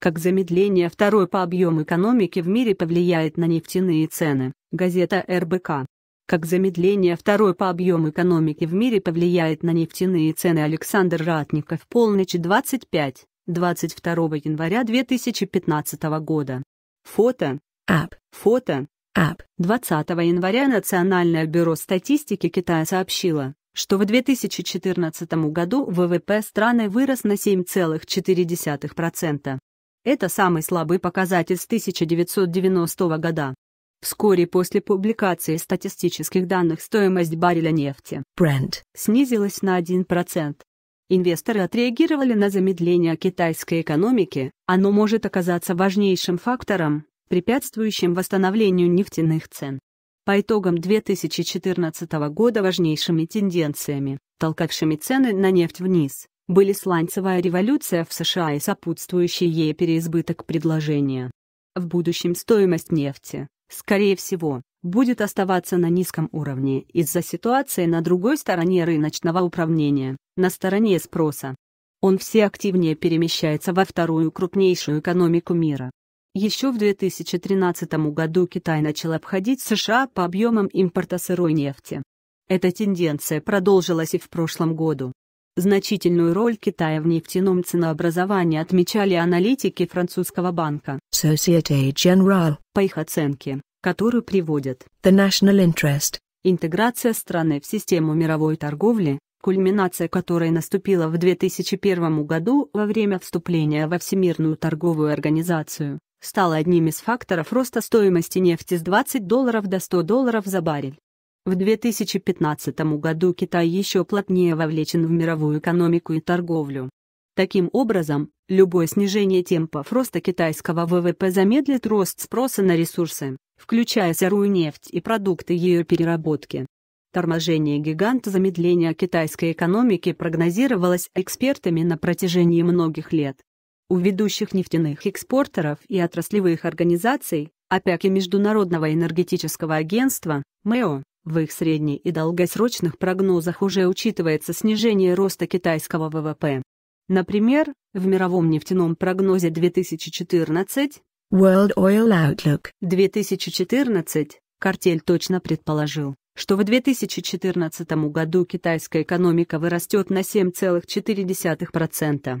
как замедление второй по объему экономики в мире повлияет на нефтяные цены, газета РБК. Как замедление второй по объему экономики в мире повлияет на нефтяные цены Александр Ратников полночь 25, 22 января 2015 года. Фото. Ап. Фото. Ап. 20 января Национальное бюро статистики Китая сообщило, что в 2014 году ВВП страны вырос на 7,4%. Это самый слабый показатель с 1990 года. Вскоре после публикации статистических данных стоимость барреля нефти Brent снизилась на 1%. Инвесторы отреагировали на замедление китайской экономики, оно может оказаться важнейшим фактором, препятствующим восстановлению нефтяных цен. По итогам 2014 года важнейшими тенденциями, толкавшими цены на нефть вниз, были сланцевая революция в США и сопутствующий ей переизбыток предложения. В будущем стоимость нефти, скорее всего, будет оставаться на низком уровне из-за ситуации на другой стороне рыночного управления, на стороне спроса. Он все активнее перемещается во вторую крупнейшую экономику мира. Еще в 2013 году Китай начал обходить США по объемам импорта сырой нефти. Эта тенденция продолжилась и в прошлом году. Значительную роль Китая в нефтяном ценообразовании отмечали аналитики французского банка Societe Generale. По их оценке, которую приводят The National Interest. Интеграция страны в систему мировой торговли, кульминация которой наступила в 2001 году во время вступления во Всемирную торговую организацию, стала одним из факторов роста стоимости нефти с 20 долларов до 100 долларов за баррель. В 2015 году Китай еще плотнее вовлечен в мировую экономику и торговлю. Таким образом, любое снижение темпов роста китайского ВВП замедлит рост спроса на ресурсы, включая сырую нефть и продукты ее переработки. Торможение гиганта замедления китайской экономики прогнозировалось экспертами на протяжении многих лет. У ведущих нефтяных экспортеров и отраслевых организаций, ОПЕК а и Международного энергетического агентства, МЭО, в их средней и долгосрочных прогнозах уже учитывается снижение роста китайского ВВП. Например, в мировом нефтяном прогнозе 2014 World Oil Outlook 2014 картель точно предположил, что в 2014 году китайская экономика вырастет на 7,4%.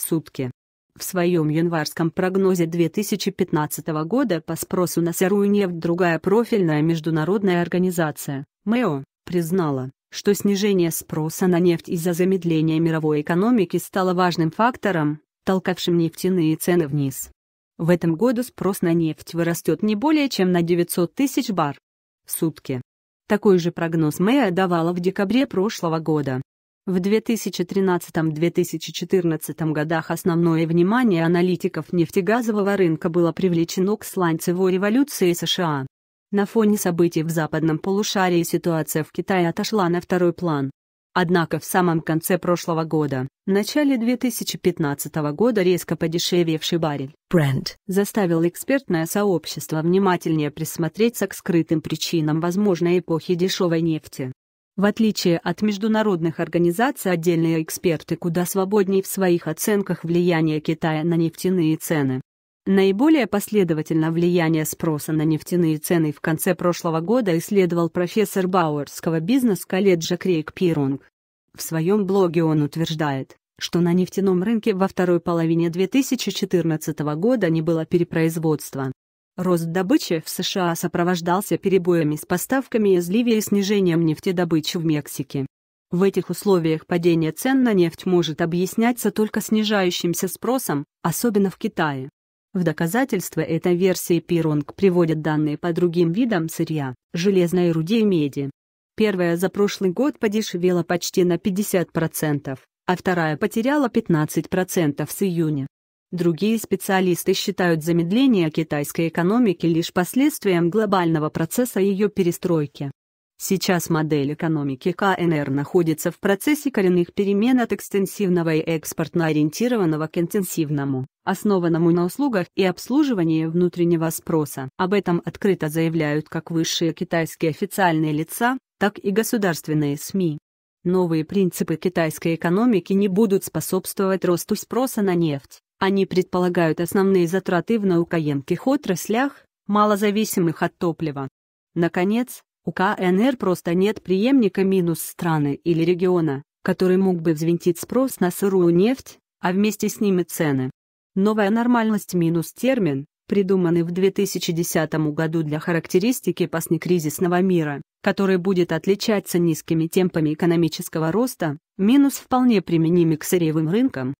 сутки. В своем январском прогнозе 2015 года по спросу на сырую нефть другая профильная международная организация, МЭО, признала, что снижение спроса на нефть из-за замедления мировой экономики стало важным фактором, толкавшим нефтяные цены вниз. В этом году спрос на нефть вырастет не более чем на 900 тысяч бар в сутки. Такой же прогноз Мэя давала в декабре прошлого года. В 2013-2014 годах основное внимание аналитиков нефтегазового рынка было привлечено к сланцевой революции США. На фоне событий в западном полушарии ситуация в Китае отошла на второй план. Однако в самом конце прошлого года, начале 2015 года резко подешевевший баррель Brent заставил экспертное сообщество внимательнее присмотреться к скрытым причинам возможной эпохи дешевой нефти. В отличие от международных организаций, отдельные эксперты куда свободнее в своих оценках влияния Китая на нефтяные цены. Наиболее последовательно влияние спроса на нефтяные цены в конце прошлого года исследовал профессор Бауэрского бизнес-колледжа Крейг Пиронг. В своем блоге он утверждает, что на нефтяном рынке во второй половине 2014 года не было перепроизводства. Рост добычи в США сопровождался перебоями с поставками из Ливии и снижением нефтедобычи в Мексике. В этих условиях падение цен на нефть может объясняться только снижающимся спросом, особенно в Китае. В доказательство этой версии Пиронг приводит данные по другим видам сырья – железной руде и меди. Первая за прошлый год подешевела почти на 50%, а вторая потеряла 15% с июня. Другие специалисты считают замедление китайской экономики лишь последствием глобального процесса ее перестройки. Сейчас модель экономики КНР находится в процессе коренных перемен от экстенсивного и экспортно-ориентированного к интенсивному, основанному на услугах и обслуживании внутреннего спроса. Об этом открыто заявляют как высшие китайские официальные лица, так и государственные СМИ. Новые принципы китайской экономики не будут способствовать росту спроса на нефть, они предполагают основные затраты в наукоемких отраслях, малозависимых от топлива. Наконец, у КНР просто нет преемника минус страны или региона, который мог бы взвинтить спрос на сырую нефть, а вместе с ними цены. Новая нормальность минус термин, придуманный в 2010 году для характеристики поснекризисного мира, который будет отличаться низкими темпами экономического роста, минус вполне применимый к сырьевым рынкам,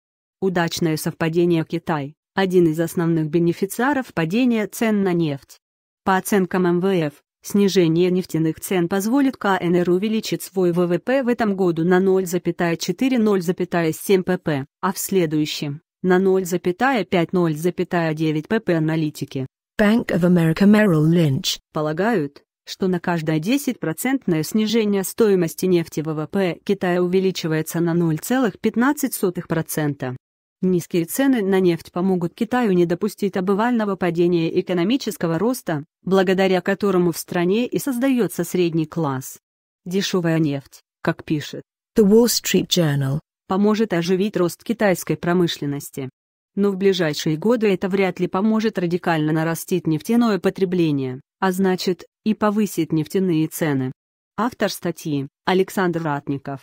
Удачное совпадение Китай – один из основных бенефициаров падения цен на нефть. По оценкам МВФ, снижение нефтяных цен позволит КНР увеличить свой ВВП в этом году на 0,4-0,7 pp, а в следующем – на 0,5-0,9 pp аналитики. Bank of America Merrill Lynch полагают, что на каждое 10% снижение стоимости нефти ВВП Китая увеличивается на 0,15%. Низкие цены на нефть помогут Китаю не допустить обывального падения экономического роста, благодаря которому в стране и создается средний класс. Дешевая нефть, как пишет The Wall Street Journal, поможет оживить рост китайской промышленности. Но в ближайшие годы это вряд ли поможет радикально нарастить нефтяное потребление, а значит, и повысить нефтяные цены. Автор статьи – Александр Ратников.